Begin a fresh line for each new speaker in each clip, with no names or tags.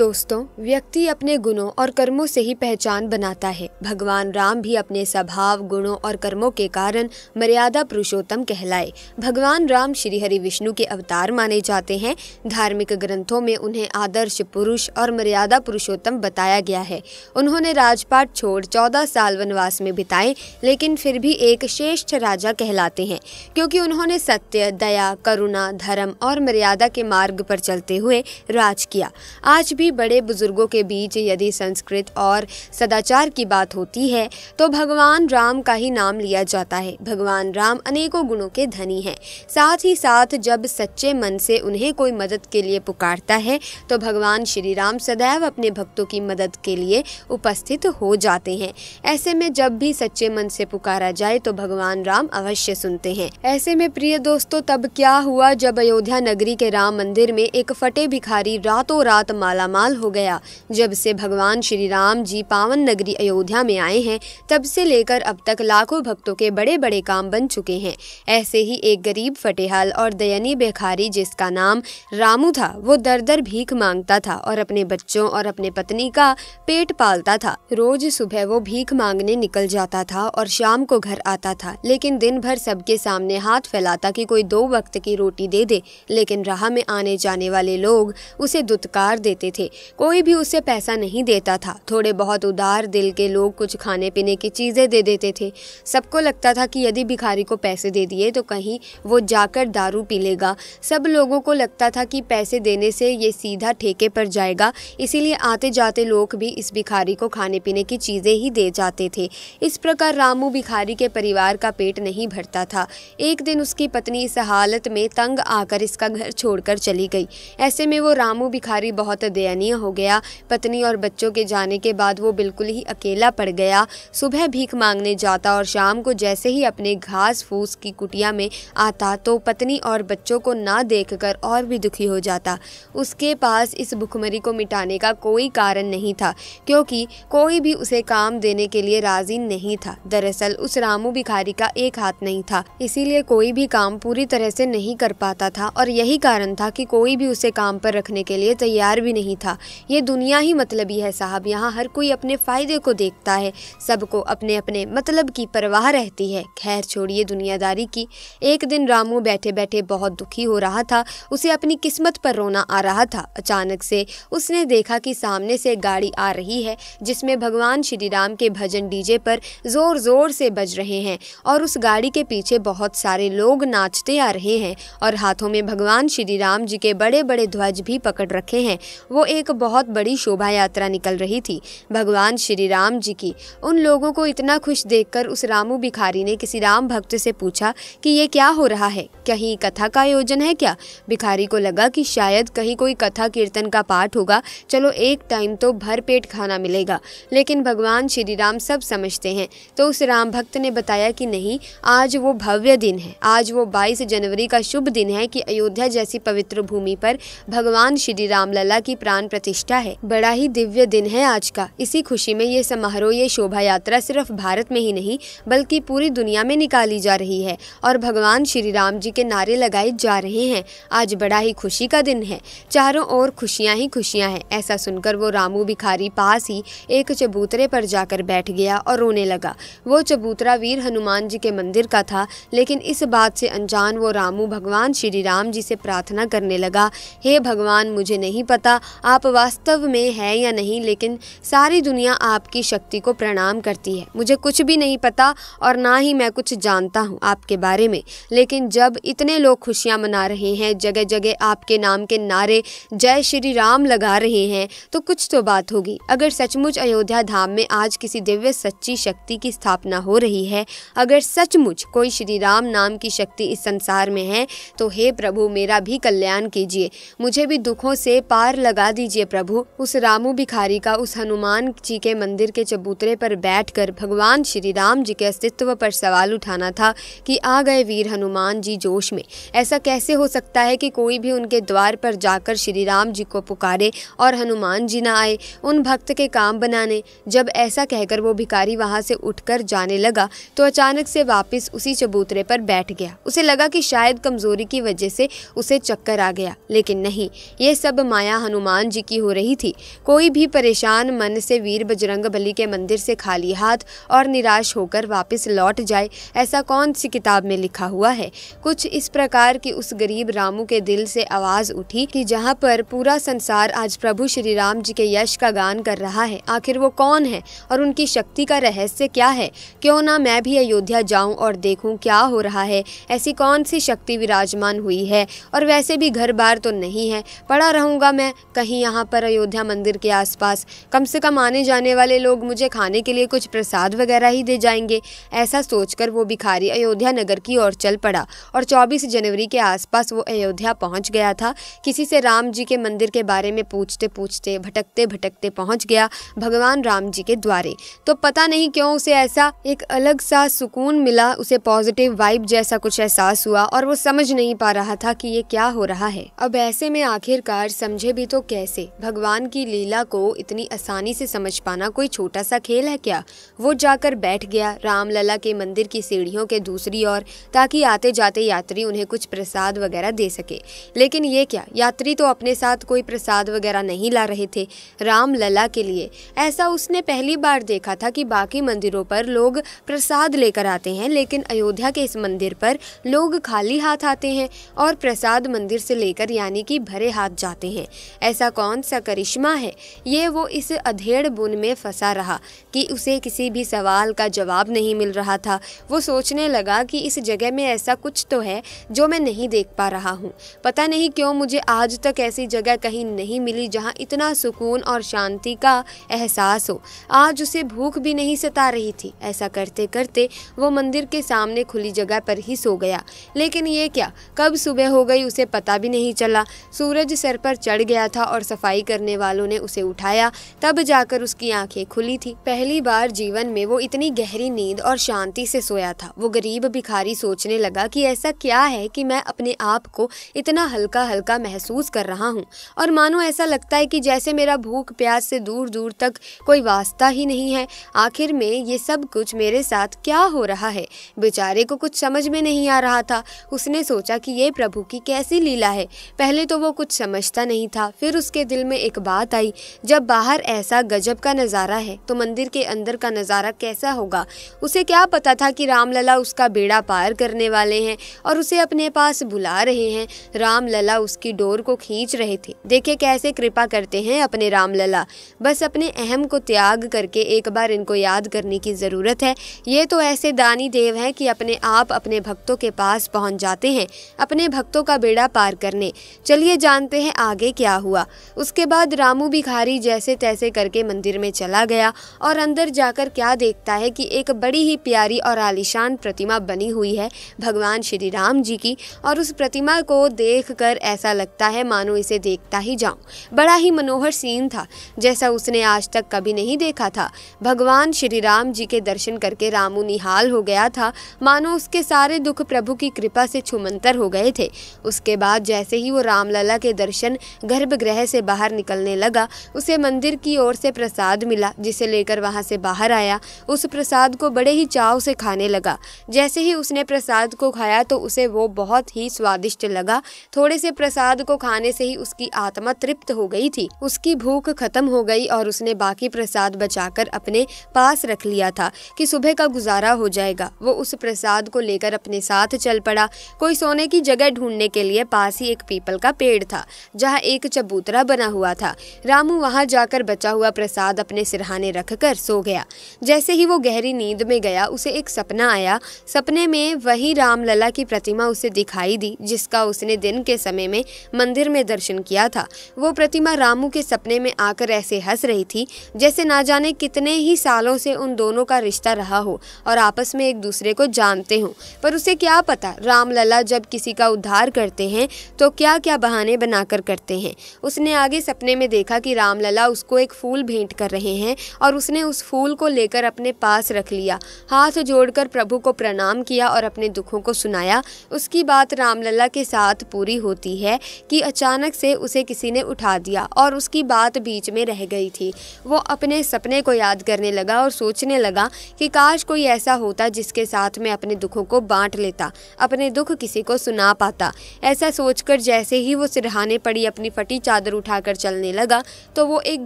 दोस्तों व्यक्ति अपने गुणों और कर्मों से ही पहचान बनाता है भगवान राम भी अपने स्वभाव गुणों और कर्मों के कारण मर्यादा पुरुषोत्तम कहलाए भगवान राम श्री हरि विष्णु के अवतार माने जाते हैं धार्मिक ग्रंथों में उन्हें आदर्श पुरुष और मर्यादा पुरुषोत्तम बताया गया है उन्होंने राजपाट छोड़ चौदह साल वनवास में बिताए लेकिन फिर भी एक श्रेष्ठ राजा कहलाते हैं क्योंकि उन्होंने सत्य दया करुणा धर्म और मर्यादा के मार्ग पर चलते हुए राज किया आज भी सभी बड़े बुजुर्गों के बीच यदि संस्कृत और सदाचार की बात होती है तो भगवान राम का ही नाम लिया जाता है भगवान राम अनेकों गुणों के धनी हैं साथ ही साथ जब सच्चे मन से उन्हें कोई मदद के लिए पुकारता है तो भगवान श्री राम सदैव अपने भक्तों की मदद के लिए उपस्थित हो जाते हैं ऐसे में जब भी सच्चे मन से पुकारा जाए तो भगवान राम अवश्य सुनते हैं ऐसे में प्रिय दोस्तों तब क्या हुआ जब अयोध्या नगरी के राम मंदिर में एक फटे भिखारी रातों रात मालामाल कमाल हो गया जब से भगवान श्री राम जी पावन नगरी अयोध्या में आए हैं तब से लेकर अब तक लाखों भक्तों के बड़े बड़े काम बन चुके हैं ऐसे ही एक गरीब फटेहाल और दयनीय बेखारी जिसका नाम रामू था वो दर दर भीख मांगता था और अपने बच्चों और अपने पत्नी का पेट पालता था रोज सुबह वो भीख मांगने निकल जाता था और शाम को घर आता था लेकिन दिन भर सबके सामने हाथ फैलाता कि कोई दो वक्त की रोटी दे दे लेकिन राह में आने जाने वाले लोग उसे दुत्कार देते थे थे कोई भी उसे पैसा नहीं देता था थोड़े बहुत उदार दिल के लोग कुछ खाने पीने की चीज़ें दे देते थे सबको लगता था कि यदि भिखारी को पैसे दे दिए तो कहीं वो जाकर दारू पी लेगा सब लोगों को लगता था कि पैसे देने से ये सीधा ठेके पर जाएगा इसीलिए आते जाते लोग भी इस भिखारी को खाने पीने की चीज़ें ही दे जाते थे इस प्रकार रामू भिखारी के परिवार का पेट नहीं भरता था एक दिन उसकी पत्नी इस हालत में तंग आकर इसका घर छोड़कर चली गई ऐसे में वो रामू भिखारी बहुत दया दयनीय हो गया पत्नी और बच्चों के जाने के बाद वो बिल्कुल ही अकेला पड़ गया सुबह भीख मांगने जाता और शाम को जैसे ही अपने घास फूस की कुटिया में आता तो पत्नी और बच्चों को ना कर और भी दुखी हो जाता उसके पास इस भुखमरी को मिटाने का कोई कारण नहीं था क्योंकि कोई भी उसे काम देने के लिए राजी नहीं था दरअसल उस रामू भिखारी का एक हाथ नहीं था इसीलिए कोई भी काम पूरी तरह से नहीं कर पाता था और यही कारण था कि कोई भी उसे काम पर रखने के लिए तैयार भी नहीं था ये दुनिया ही मतलबी है साहब यहाँ हर कोई अपने फ़ायदे को देखता है सबको अपने अपने मतलब की परवाह रहती है खैर छोड़िए दुनियादारी की एक दिन रामू बैठे बैठे बहुत दुखी हो रहा था उसे अपनी किस्मत पर रोना आ रहा था अचानक से उसने देखा कि सामने से गाड़ी आ रही है जिसमें भगवान श्री राम के भजन डीजे पर ज़ोर ज़ोर से बज रहे हैं और उस गाड़ी के पीछे बहुत सारे लोग नाचते आ रहे हैं और हाथों में भगवान श्री राम जी के बड़े बड़े ध्वज भी पकड़ रखे हैं वो एक बहुत बड़ी शोभा यात्रा निकल रही थी भगवान श्री राम जी की उन लोगों को इतना खुश देखकर उस रामू भिखारी ने किसी राम भक्त से पूछा कि ये क्या हो रहा है कहीं कथा का आयोजन है क्या भिखारी को लगा कि शायद कहीं कोई कथा कीर्तन का पाठ होगा चलो एक टाइम तो भर पेट खाना मिलेगा लेकिन भगवान श्री राम सब समझते हैं तो उस राम भक्त ने बताया कि नहीं आज वो भव्य दिन है आज वो 22 जनवरी का शुभ दिन है कि अयोध्या जैसी पवित्र भूमि पर भगवान श्री रामलला की प्राण प्राण प्रतिष्ठा है बड़ा ही दिव्य दिन है आज का इसी खुशी में ये समारोह ये शोभा यात्रा सिर्फ भारत में ही नहीं बल्कि पूरी दुनिया में निकाली जा रही है और भगवान श्री राम जी के नारे लगाए जा रहे हैं आज बड़ा ही खुशी का दिन है चारों ओर खुशियाँ ही खुशियाँ हैं ऐसा सुनकर वो रामू भिखारी पास ही एक चबूतरे पर जाकर बैठ गया और रोने लगा वो चबूतरा वीर हनुमान जी के मंदिर का था लेकिन इस बात से अनजान वो रामू भगवान श्री राम जी से प्रार्थना करने लगा हे भगवान मुझे नहीं पता आप वास्तव में हैं या नहीं लेकिन सारी दुनिया आपकी शक्ति को प्रणाम करती है मुझे कुछ भी नहीं पता और ना ही मैं कुछ जानता हूँ आपके बारे में लेकिन जब इतने लोग खुशियाँ मना रहे हैं जगह जगह आपके नाम के नारे जय श्री राम लगा रहे हैं तो कुछ तो बात होगी अगर सचमुच अयोध्या धाम में आज किसी दिव्य सच्ची शक्ति की स्थापना हो रही है अगर सचमुच कोई श्री राम नाम की शक्ति इस संसार में है तो हे प्रभु मेरा भी कल्याण कीजिए मुझे भी दुखों से पार लगा दीजिए प्रभु उस रामू भिखारी का उस हनुमान जी के मंदिर के चबूतरे पर बैठकर भगवान श्री राम जी के अस्तित्व पर सवाल उठाना था कि आ गए वीर हनुमान जी जोश में ऐसा कैसे हो सकता है कि कोई भी उनके द्वार पर जाकर श्री राम जी को पुकारे और हनुमान जी ना आए उन भक्त के काम बनाने जब ऐसा कहकर वो भिखारी वहाँ से उठकर जाने लगा तो अचानक से वापस उसी चबूतरे पर बैठ गया उसे लगा कि शायद कमजोरी की वजह से उसे चक्कर आ गया लेकिन नहीं ये सब माया हनुमान जी की हो रही थी कोई भी परेशान मन से वीर बजरंग बली के मंदिर से खाली हाथ और निराश होकर वापस लौट जाए ऐसा कौन सी किताब में लिखा हुआ है कुछ इस प्रकार की उस गरीब रामू के दिल से आवाज़ उठी कि जहाँ पर पूरा संसार आज प्रभु श्री राम जी के यश का गान कर रहा है आखिर वो कौन है और उनकी शक्ति का रहस्य क्या है क्यों ना मैं भी अयोध्या जाऊं और देखूं क्या हो रहा है ऐसी कौन सी शक्ति विराजमान हुई है और वैसे भी घर बार तो नहीं है पड़ा रहूंगा मैं कहीं ही यहाँ पर अयोध्या मंदिर के आसपास कम से कम आने जाने वाले लोग मुझे खाने के लिए कुछ प्रसाद वगैरह ही दे जाएंगे ऐसा सोचकर वो भिखारी अयोध्या नगर की ओर चल पड़ा और 24 जनवरी के आसपास वो अयोध्या पहुँच गया था किसी से राम जी के मंदिर के बारे में पूछते पूछते भटकते भटकते पहुँच गया भगवान राम जी के द्वारे तो पता नहीं क्यों उसे ऐसा एक अलग सा सुकून मिला उसे पॉजिटिव वाइब जैसा कुछ एहसास हुआ और वो समझ नहीं पा रहा था कि ये क्या हो रहा है अब ऐसे में आखिरकार समझे भी तो कैसे जैसे भगवान की लीला को इतनी आसानी से समझ पाना कोई छोटा सा खेल है क्या वो जाकर बैठ गया रामलला के मंदिर की सीढ़ियों के दूसरी ओर ताकि आते जाते यात्री उन्हें कुछ प्रसाद वगैरह दे सके लेकिन ये क्या यात्री तो अपने साथ कोई प्रसाद वगैरह नहीं ला रहे थे रामलला के लिए ऐसा उसने पहली बार देखा था कि बाकी मंदिरों पर लोग प्रसाद लेकर आते हैं लेकिन अयोध्या के इस मंदिर पर लोग खाली हाथ आते हैं और प्रसाद मंदिर से लेकर यानी कि भरे हाथ जाते हैं ऐसा कौन सा करिश्मा है ये वो इस अधेड़ बुन में फंसा रहा कि उसे किसी भी सवाल का जवाब नहीं मिल रहा था वो सोचने लगा कि इस जगह में ऐसा कुछ तो है जो मैं नहीं देख पा रहा हूँ पता नहीं क्यों मुझे आज तक ऐसी जगह कहीं नहीं मिली जहाँ इतना सुकून और शांति का एहसास हो आज उसे भूख भी नहीं सता रही थी ऐसा करते करते वो मंदिर के सामने खुली जगह पर ही सो गया लेकिन ये क्या कब सुबह हो गई उसे पता भी नहीं चला सूरज सर पर चढ़ गया था और और सफाई करने वालों ने उसे उठाया तब जाकर उसकी आंखें खुली थी पहली बार जीवन में वो इतनी गहरी नींद और शांति से सोया था वो गरीब भिखारी सोचने लगा कि ऐसा क्या है कि मैं अपने आप को इतना हल्का हल्का महसूस कर रहा हूँ और मानो ऐसा लगता है कि जैसे मेरा भूख प्यास से दूर दूर तक कोई वास्ता ही नहीं है आखिर में ये सब कुछ मेरे साथ क्या हो रहा है बेचारे को कुछ समझ में नहीं आ रहा था उसने सोचा कि ये प्रभु की कैसी लीला है पहले तो वो कुछ समझता नहीं था फिर उस उसके दिल में एक बात आई जब बाहर ऐसा गजब का नज़ारा है तो मंदिर के अंदर का नज़ारा कैसा होगा उसे क्या पता था कि रामलला उसका बेड़ा पार करने वाले हैं और उसे अपने पास बुला रहे हैं रामलला उसकी डोर को खींच रहे थे देखे कैसे कृपा करते हैं अपने रामलला बस अपने अहम को त्याग करके एक बार इनको याद करने की ज़रूरत है ये तो ऐसे दानी देव हैं कि अपने आप अपने भक्तों के पास पहुँच जाते हैं अपने भक्तों का बेड़ा पार करने चलिए जानते हैं आगे क्या हुआ उसके बाद रामू भिखारी जैसे तैसे करके मंदिर में चला गया और अंदर जाकर क्या देखता है कि एक बड़ी ही प्यारी और आलिशान प्रतिमा बनी हुई है भगवान श्री राम जी की और उस प्रतिमा को देख कर ऐसा लगता है मानो इसे देखता ही जाऊं बड़ा ही मनोहर सीन था जैसा उसने आज तक कभी नहीं देखा था भगवान श्री राम जी के दर्शन करके रामू निहाल हो गया था मानो उसके सारे दुख प्रभु की कृपा से छुमंतर हो गए थे उसके बाद जैसे ही वो रामलला के दर्शन गर्भगृह से बाहर निकलने लगा उसे मंदिर की ओर से प्रसाद मिला जिसे लेकर वहां से बाहर आया उस प्रसाद को बड़े ही चाव से खाने लगा जैसे ही उसने प्रसाद को खाया तो उसे वो बहुत ही स्वादिष्ट लगा थोड़े से प्रसाद को खाने से ही उसकी आत्मा तृप्त हो गई थी उसकी भूख खत्म हो गई और उसने बाकी प्रसाद बचाकर अपने पास रख लिया था कि सुबह का गुजारा हो जाएगा वो उस प्रसाद को लेकर अपने साथ चल पड़ा कोई सोने की जगह ढूंढने के लिए पास ही एक पीपल का पेड़ था जहाँ एक चबूतरा द्वारा बना हुआ था रामू वहां जाकर बचा हुआ प्रसाद अपने सिरहाने रखकर सो गया जैसे ही वो गहरी नींद में गया उसे एक सपना आया सपने में वही रामलला की प्रतिमा उसे दिखाई दी जिसका उसने दिन के समय में मंदिर में दर्शन किया था वो प्रतिमा रामू के सपने में आकर ऐसे हंस रही थी जैसे ना जाने कितने ही सालों से उन दोनों का रिश्ता रहा हो और आपस में एक दूसरे को जानते हो पर उसे क्या पता रामलला जब किसी का उद्धार करते हैं तो क्या क्या बहाने बनाकर करते हैं उसने उसने आगे सपने में देखा कि रामलला उसको एक फूल भेंट कर रहे हैं और उसने उस फूल को लेकर अपने पास रख लिया हाथ जोड़कर प्रभु को प्रणाम किया और अपने दुखों को सुनाया उसकी बात रामलला के साथ पूरी होती है कि अचानक से उसे किसी ने उठा दिया और उसकी बात बीच में रह गई थी वो अपने सपने को याद करने लगा और सोचने लगा कि काश कोई ऐसा होता जिसके साथ मैं अपने दुखों को बांट लेता अपने दुख किसी को सुना पाता ऐसा सोचकर जैसे ही वो सिरहाने पड़ी अपनी फटी चादर चादर उठाकर चलने लगा तो वो एक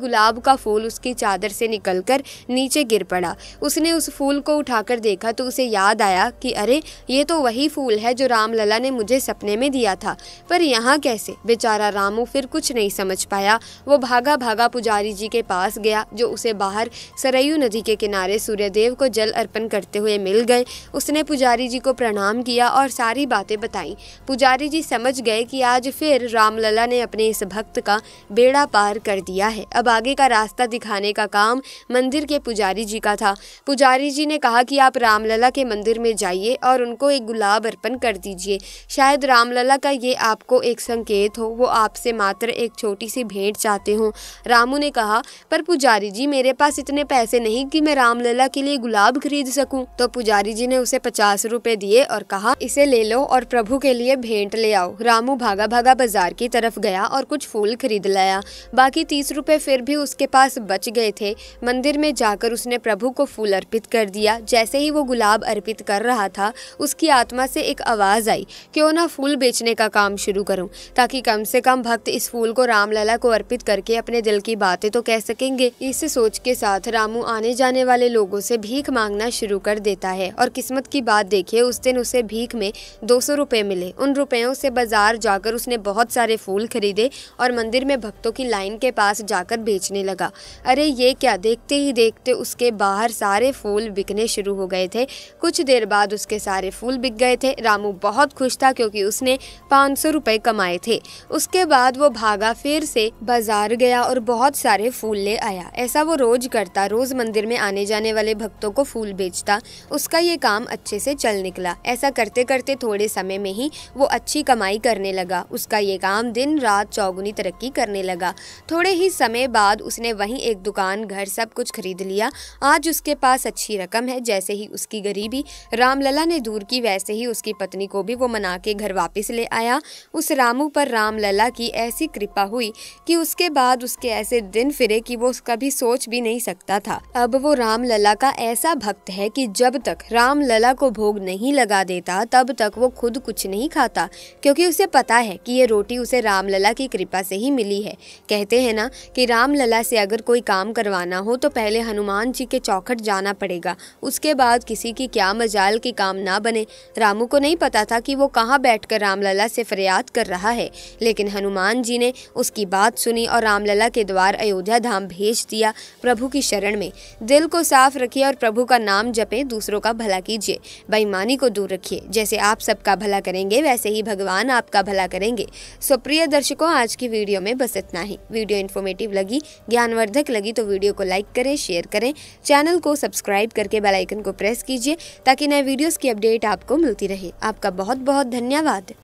गुलाब का फूल उसकी चादर से निकलकर नीचे गिर पड़ा उसने उस फूल को उठाकर देखा तो उसे याद आया कि अरे ये तो वही फूल है जो रामलला ने मुझे सपने में दिया था पर यहाँ कैसे बेचारा रामू फिर कुछ नहीं समझ पाया वो भागा भागा पुजारी जी के पास गया जो उसे बाहर सरयू नदी के किनारे सूर्यदेव को जल अर्पण करते हुए मिल गए उसने पुजारी जी को प्रणाम किया और सारी बातें बताई पुजारी जी समझ गए कि आज फिर रामलला ने अपने इस भक्त का का बेड़ा पार कर दिया है अब आगे का रास्ता दिखाने का काम मंदिर के पुजारी जी का था पुजारी जी ने कहा कि आप रामलला के मंदिर में जाइए और उनको एक गुलाब अर्पण कर दीजिए शायद रामलला का ये आपको एक संकेत हो वो आपसे मात्र एक छोटी सी भेंट चाहते हों रामू ने कहा पर पुजारी जी मेरे पास इतने पैसे नहीं कि मैं रामलला के लिए गुलाब खरीद सकूं तो पुजारी जी ने उसे पचास रुपए दिए और कहा इसे ले लो और प्रभु के लिए भेंट ले आओ रामू भागा भागा बाजार की तरफ गया और कुछ फूल खरीद लाया बाकी तीस रुपए फिर भी उसके पास बच गए थे मंदिर में जाकर उसने प्रभु को फूल अर्पित कर दिया जैसे ही वो गुलाब अर्पित कर रहा था उसकी आत्मा से एक आवाज़ आई क्यों ना फूल बेचने का काम शुरू करूँ ताकि कम से कम भक्त इस फूल को रामलला को अर्पित करके अपने दिल की बातें तो कह सकेंगे इस सोच के साथ रामू आने जाने वाले लोगों से भीख मांगना शुरू कर देता है और किस्मत की बात देखिए उस दिन उसे भीख में दो सौ मिले उन रुपयों से बाजार जाकर उसने बहुत सारे फूल खरीदे और मंदिर मंदिर में भक्तों की लाइन के पास जाकर बेचने लगा अरे ये क्या देखते ही देखते उसके बाहर सारे फूल बिकने शुरू हो गए थे कुछ देर बाद उसके सारे फूल बिक गए थे रामू बहुत खुश था क्योंकि उसने पाँच सौ रुपये कमाए थे उसके बाद वो भागा फिर से बाजार गया और बहुत सारे फूल ले आया ऐसा वो रोज करता रोज मंदिर में आने जाने वाले भक्तों को फूल बेचता उसका ये काम अच्छे से चल निकला ऐसा करते करते थोड़े समय में ही वो अच्छी कमाई करने लगा उसका ये काम दिन रात चौगुनी तरक्की की करने लगा थोड़े ही समय बाद उसने वहीं एक दुकान घर सब कुछ खरीद लिया आज उसके पास अच्छी रकम है जैसे ही उसकी गरीबी रामलला ने दूर की वैसे ही उसकी पत्नी को भी वो मना के घर वापस ले आया उस रामू पर रामलला की ऐसी कृपा हुई कि उसके बाद उसके ऐसे दिन फिरे कि वो कभी सोच भी नहीं सकता था अब वो रामलला का ऐसा भक्त है कि जब तक रामलला को भोग नहीं लगा देता तब तक वो खुद कुछ नहीं खाता क्योंकि उसे पता है कि ये रोटी उसे रामलला की कृपा से ही मिली है कहते हैं ना कि रामलला से अगर कोई काम करवाना हो तो पहले हनुमान जी के चौखट जाना पड़ेगा उसके बाद किसी की क्या मजाल की काम ना बने रामू को नहीं पता था कि वो कहाँ बैठकर रामलला से फरियाद कर रहा है लेकिन हनुमान जी ने उसकी बात सुनी और रामलला के द्वार अयोध्या धाम भेज दिया प्रभु की शरण में दिल को साफ रखिए और प्रभु का नाम जपें दूसरों का भला कीजिए बेईमानी को दूर रखिए जैसे आप सबका भला करेंगे वैसे ही भगवान आपका भला करेंगे सुप्रिय दर्शकों आज की वीडियो में बस इतना ही वीडियो इन्फॉर्मेटिव लगी ज्ञानवर्धक लगी तो वीडियो को लाइक करें शेयर करें चैनल को सब्सक्राइब करके बेलाइकन को प्रेस कीजिए ताकि नए वीडियोज़ की अपडेट आपको मिलती रहे आपका बहुत बहुत धन्यवाद